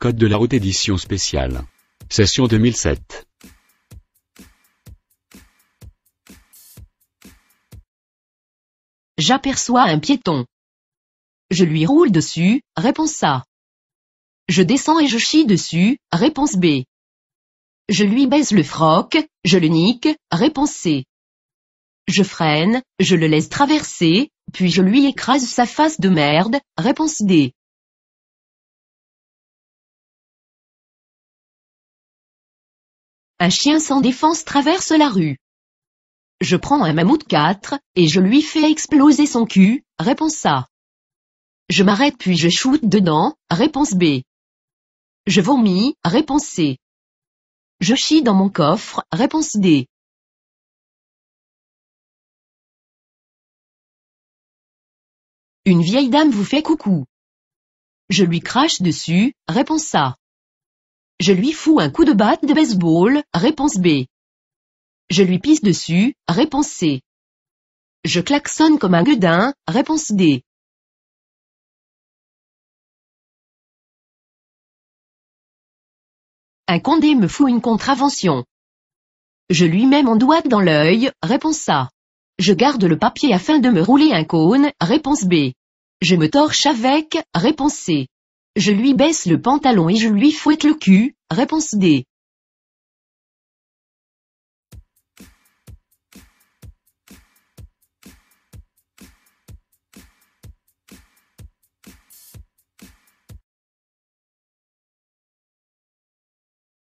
Code de la route édition spéciale. Session 2007. J'aperçois un piéton. Je lui roule dessus, réponse A. Je descends et je chie dessus, réponse B. Je lui baise le froc, je le nique, réponse C. Je freine, je le laisse traverser, puis je lui écrase sa face de merde, réponse D. Un chien sans défense traverse la rue. Je prends un mammouth 4, et je lui fais exploser son cul, réponse A. Je m'arrête puis je shoot dedans, réponse B. Je vomis, réponse C. Je chie dans mon coffre, réponse D. Une vieille dame vous fait coucou. Je lui crache dessus, réponse A. Je lui fous un coup de batte de baseball, réponse B. Je lui pisse dessus, réponse C. Je klaxonne comme un gueudin, réponse D. Un condé me fout une contravention. Je lui mets mon doigt dans l'œil, réponse A. Je garde le papier afin de me rouler un cône, réponse B. Je me torche avec, réponse C. Je lui baisse le pantalon et je lui fouette le cul. Réponse D.